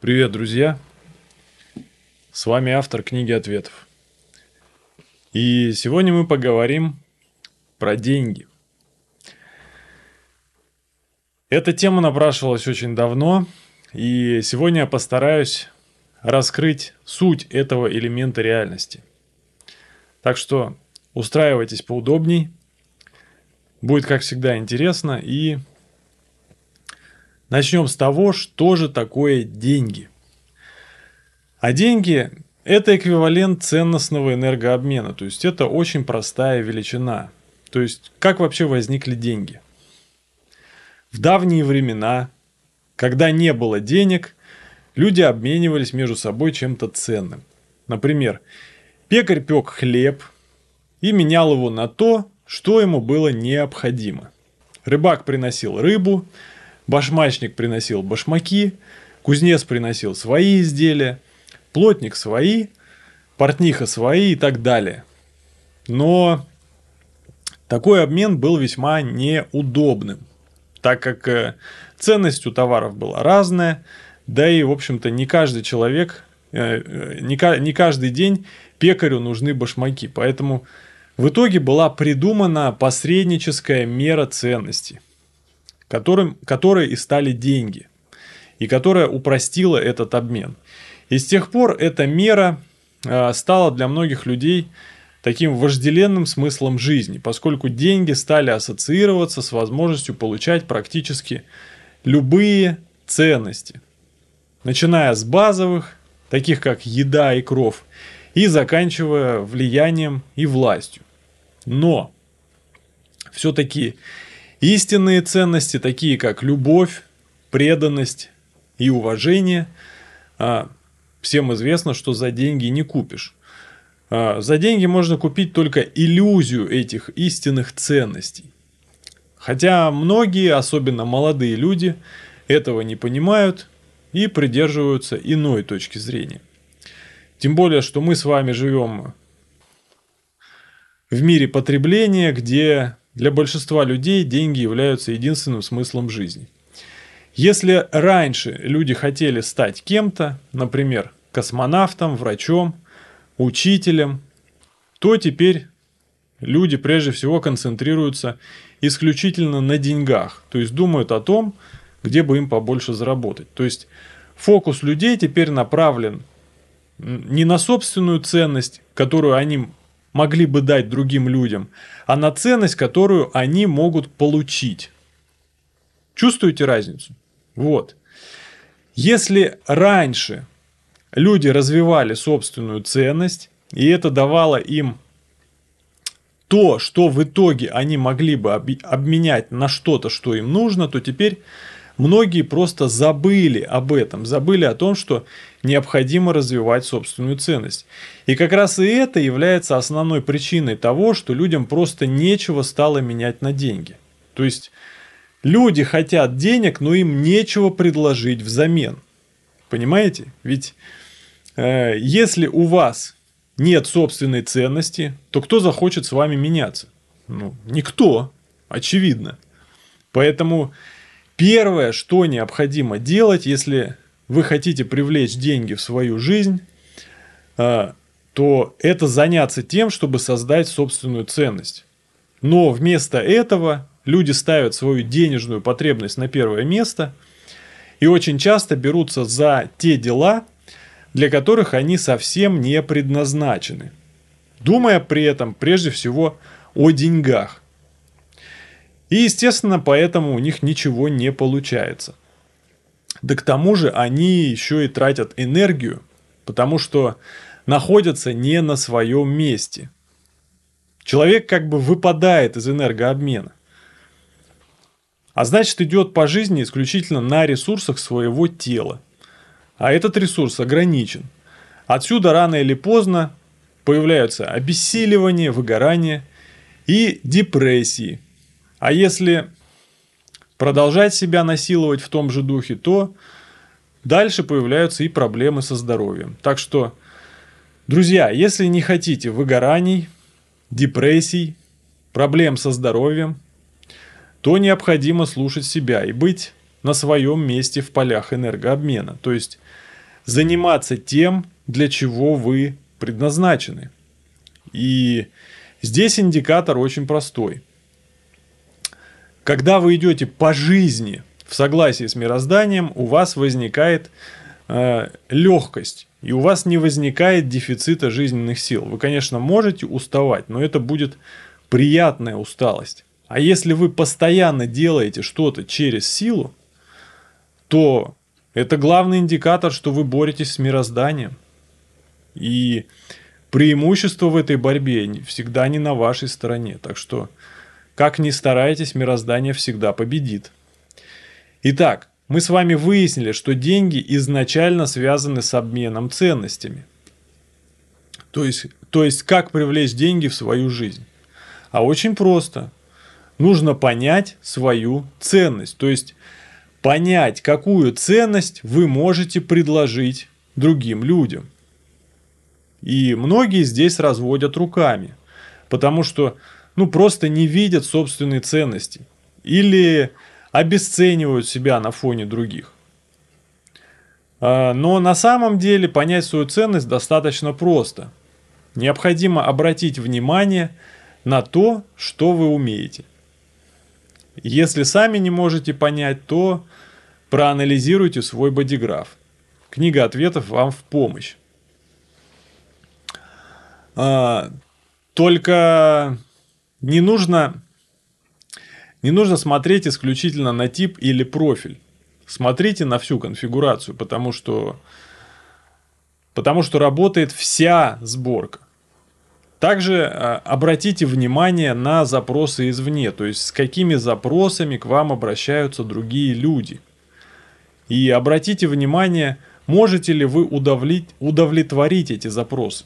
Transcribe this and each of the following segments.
Привет, друзья! С вами автор книги ответов. И сегодня мы поговорим про деньги. Эта тема напрашивалась очень давно, и сегодня я постараюсь раскрыть суть этого элемента реальности. Так что устраивайтесь поудобней, будет как всегда интересно и Начнем с того, что же такое деньги. А деньги – это эквивалент ценностного энергообмена, то есть это очень простая величина. То есть как вообще возникли деньги? В давние времена, когда не было денег, люди обменивались между собой чем-то ценным. Например, пекарь пек хлеб и менял его на то, что ему было необходимо. Рыбак приносил рыбу, Башмачник приносил башмаки, кузнец приносил свои изделия, плотник свои, портниха свои и так далее. Но такой обмен был весьма неудобным, так как э, ценность у товаров была разная, да и, в общем-то, не каждый человек, э, э, не, каждый день пекарю нужны башмаки, поэтому в итоге была придумана посредническая мера ценности – которым, которые и стали деньги, и которая упростила этот обмен. И с тех пор эта мера э, стала для многих людей таким вожделенным смыслом жизни, поскольку деньги стали ассоциироваться с возможностью получать практически любые ценности, начиная с базовых, таких как еда и кров, и заканчивая влиянием и властью. Но все-таки Истинные ценности, такие как любовь, преданность и уважение, а, всем известно, что за деньги не купишь. А, за деньги можно купить только иллюзию этих истинных ценностей. Хотя многие, особенно молодые люди, этого не понимают и придерживаются иной точки зрения. Тем более, что мы с вами живем в мире потребления, где для большинства людей деньги являются единственным смыслом жизни. Если раньше люди хотели стать кем-то, например, космонавтом, врачом, учителем, то теперь люди прежде всего концентрируются исключительно на деньгах, то есть думают о том, где бы им побольше заработать. То есть фокус людей теперь направлен не на собственную ценность, которую они могли бы дать другим людям, а на ценность, которую они могут получить. Чувствуете разницу? Вот. Если раньше люди развивали собственную ценность, и это давало им то, что в итоге они могли бы обменять на что-то, что им нужно, то теперь многие просто забыли об этом, забыли о том, что необходимо развивать собственную ценность. И как раз и это является основной причиной того, что людям просто нечего стало менять на деньги. То есть люди хотят денег, но им нечего предложить взамен. Понимаете? Ведь э, если у вас нет собственной ценности, то кто захочет с вами меняться? Ну, никто, очевидно. Поэтому Первое, что необходимо делать, если вы хотите привлечь деньги в свою жизнь, э, то это заняться тем, чтобы создать собственную ценность. Но вместо этого люди ставят свою денежную потребность на первое место и очень часто берутся за те дела, для которых они совсем не предназначены, думая при этом прежде всего о деньгах – и, естественно, поэтому у них ничего не получается. Да к тому же они еще и тратят энергию, потому что находятся не на своем месте. Человек как бы выпадает из энергообмена. А значит идет по жизни исключительно на ресурсах своего тела. А этот ресурс ограничен. Отсюда рано или поздно появляются обессиливание, выгорание и депрессии – а если продолжать себя насиловать в том же духе, то дальше появляются и проблемы со здоровьем. Так что, друзья, если не хотите выгораний, депрессий, проблем со здоровьем, то необходимо слушать себя и быть на своем месте в полях энергообмена. То есть заниматься тем, для чего вы предназначены. И здесь индикатор очень простой – когда вы идете по жизни в согласии с мирозданием, у вас возникает э, легкость, и у вас не возникает дефицита жизненных сил. Вы, конечно, можете уставать, но это будет приятная усталость. А если вы постоянно делаете что-то через силу, то это главный индикатор, что вы боретесь с мирозданием. И преимущество в этой борьбе всегда не на вашей стороне. Так что как ни старайтесь, мироздание всегда победит. Итак, мы с вами выяснили, что деньги изначально связаны с обменом ценностями. То есть, то есть как привлечь деньги в свою жизнь? А очень просто. Нужно понять свою ценность. То есть понять, какую ценность вы можете предложить другим людям. И многие здесь разводят руками. Потому что ну, просто не видят собственные ценности или обесценивают себя на фоне других. А, но на самом деле понять свою ценность достаточно просто. Необходимо обратить внимание на то, что вы умеете. Если сами не можете понять, то проанализируйте свой бодиграф. Книга ответов вам в помощь. А, только не нужно, не нужно смотреть исключительно на тип или профиль. Смотрите на всю конфигурацию, потому что, потому что работает вся сборка. Также э, обратите внимание на запросы извне, то есть с какими запросами к вам обращаются другие люди. И обратите внимание, можете ли вы удовлетворить эти запросы.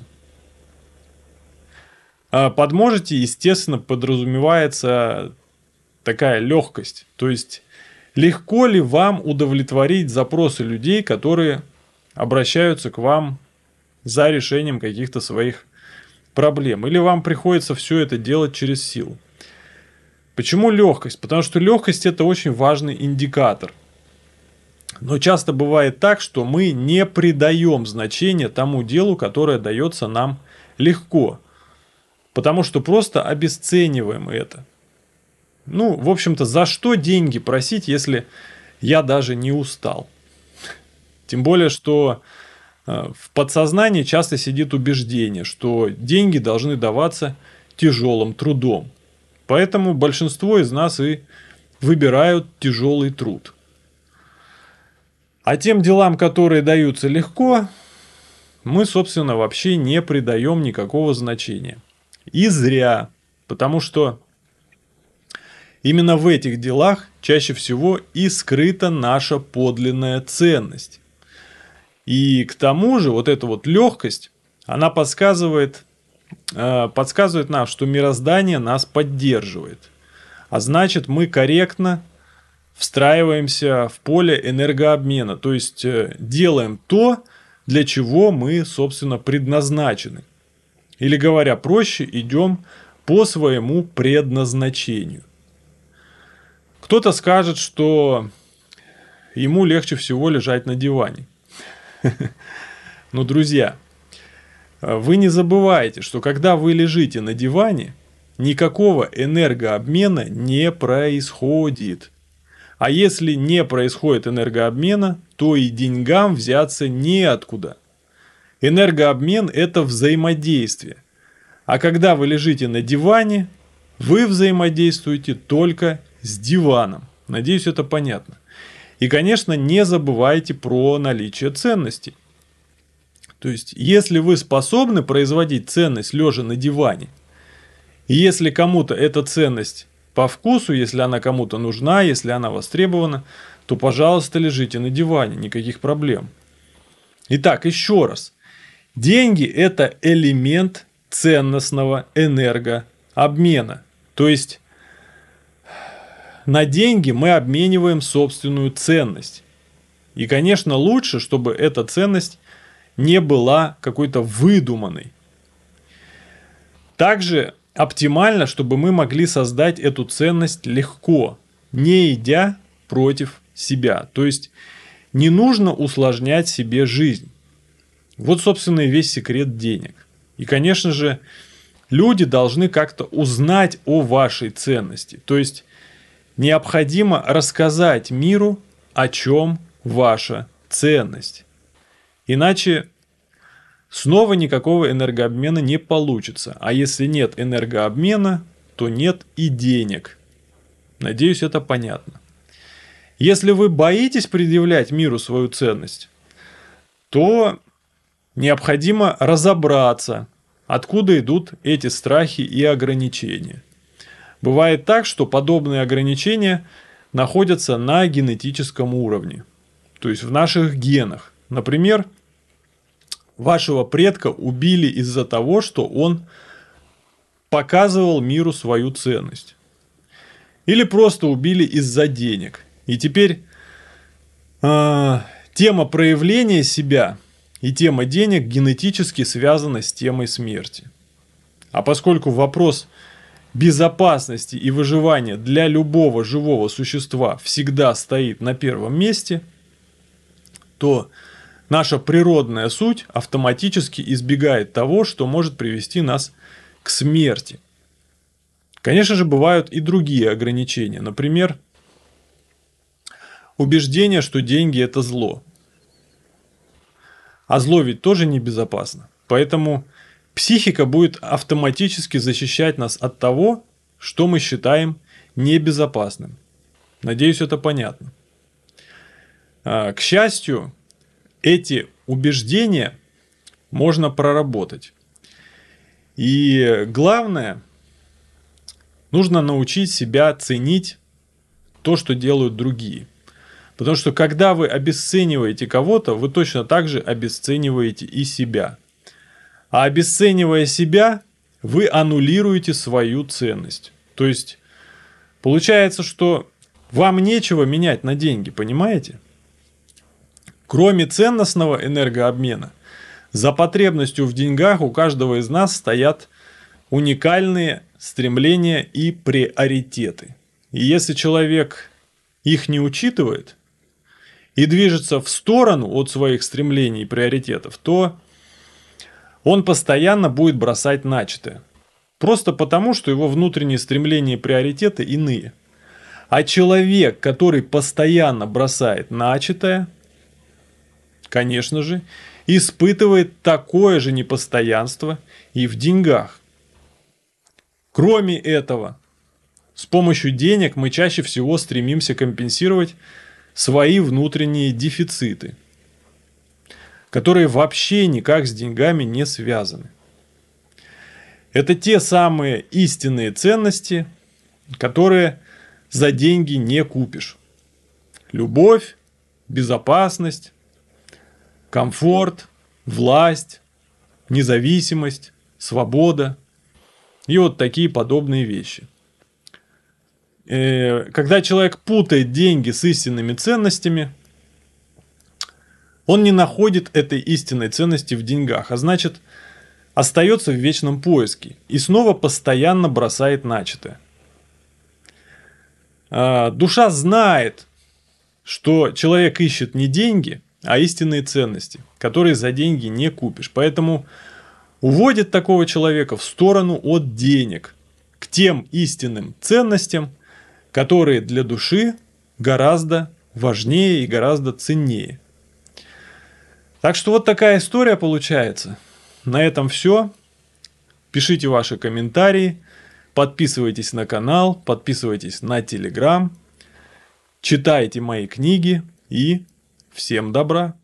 А, подможете, естественно, подразумевается такая легкость. То есть, легко ли вам удовлетворить запросы людей, которые обращаются к вам за решением каких-то своих проблем? Или вам приходится все это делать через силу? Почему легкость? Потому что легкость это очень важный индикатор. Но часто бывает так, что мы не придаем значения тому делу, которое дается нам легко потому что просто обесцениваем это. Ну, в общем-то, за что деньги просить, если я даже не устал? Тем более, что э, в подсознании часто сидит убеждение, что деньги должны даваться тяжелым трудом. Поэтому большинство из нас и выбирают тяжелый труд. А тем делам, которые даются легко, мы, собственно, вообще не придаем никакого значения. И зря, потому что именно в этих делах чаще всего и скрыта наша подлинная ценность. И к тому же вот эта вот легкость, она подсказывает, э, подсказывает нам, что мироздание нас поддерживает. А значит, мы корректно встраиваемся в поле энергообмена, то есть э, делаем то, для чего мы, собственно, предназначены. Или говоря проще, идем по своему предназначению. Кто-то скажет, что ему легче всего лежать на диване. Но, друзья, вы не забывайте, что когда вы лежите на диване, никакого энергообмена не происходит. А если не происходит энергообмена, то и деньгам взяться неоткуда. Энергообмен – это взаимодействие. А когда вы лежите на диване, вы взаимодействуете только с диваном. Надеюсь, это понятно. И, конечно, не забывайте про наличие ценностей. То есть, если вы способны производить ценность лежа на диване, и если кому-то эта ценность по вкусу, если она кому-то нужна, если она востребована, то, пожалуйста, лежите на диване, никаких проблем. Итак, еще раз. Деньги – это элемент ценностного энергообмена. То есть на деньги мы обмениваем собственную ценность. И, конечно, лучше, чтобы эта ценность не была какой-то выдуманной. Также оптимально, чтобы мы могли создать эту ценность легко, не идя против себя. То есть не нужно усложнять себе жизнь. Вот, собственно, и весь секрет денег. И, конечно же, люди должны как-то узнать о вашей ценности. То есть необходимо рассказать миру, о чем ваша ценность. Иначе снова никакого энергообмена не получится. А если нет энергообмена, то нет и денег. Надеюсь, это понятно. Если вы боитесь предъявлять миру свою ценность, то необходимо разобраться, откуда идут эти страхи и ограничения. Бывает так, что подобные ограничения находятся на генетическом уровне, то есть в наших генах. Например, вашего предка убили из-за того, что он показывал миру свою ценность. Или просто убили из-за денег. И теперь э, тема проявления себя и тема денег генетически связана с темой смерти. А поскольку вопрос безопасности и выживания для любого живого существа всегда стоит на первом месте, то наша природная суть автоматически избегает того, что может привести нас к смерти. Конечно же, бывают и другие ограничения. Например, убеждение, что деньги – это зло а зловить тоже небезопасно. Поэтому психика будет автоматически защищать нас от того, что мы считаем небезопасным. Надеюсь, это понятно. А, к счастью, эти убеждения можно проработать. И главное, нужно научить себя ценить то, что делают другие – Потому что когда вы обесцениваете кого-то, вы точно так же обесцениваете и себя. А обесценивая себя, вы аннулируете свою ценность. То есть получается, что вам нечего менять на деньги, понимаете? Кроме ценностного энергообмена, за потребностью в деньгах у каждого из нас стоят уникальные стремления и приоритеты. И если человек их не учитывает – и движется в сторону от своих стремлений и приоритетов, то он постоянно будет бросать начатое. Просто потому, что его внутренние стремления и приоритеты иные. А человек, который постоянно бросает начатое, конечно же, испытывает такое же непостоянство и в деньгах. Кроме этого, с помощью денег мы чаще всего стремимся компенсировать свои внутренние дефициты, которые вообще никак с деньгами не связаны. Это те самые истинные ценности, которые за деньги не купишь. Любовь, безопасность, комфорт, власть, независимость, свобода и вот такие подобные вещи. Э, когда человек путает деньги с истинными ценностями, он не находит этой истинной ценности в деньгах, а значит, остается в вечном поиске и снова постоянно бросает начатое. А, душа знает, что человек ищет не деньги, а истинные ценности, которые за деньги не купишь. Поэтому уводит такого человека в сторону от денег, к тем истинным ценностям – которые для души гораздо важнее и гораздо ценнее. Так что вот такая история получается. На этом все. Пишите ваши комментарии, подписывайтесь на канал, подписывайтесь на Телеграм, читайте мои книги и всем добра!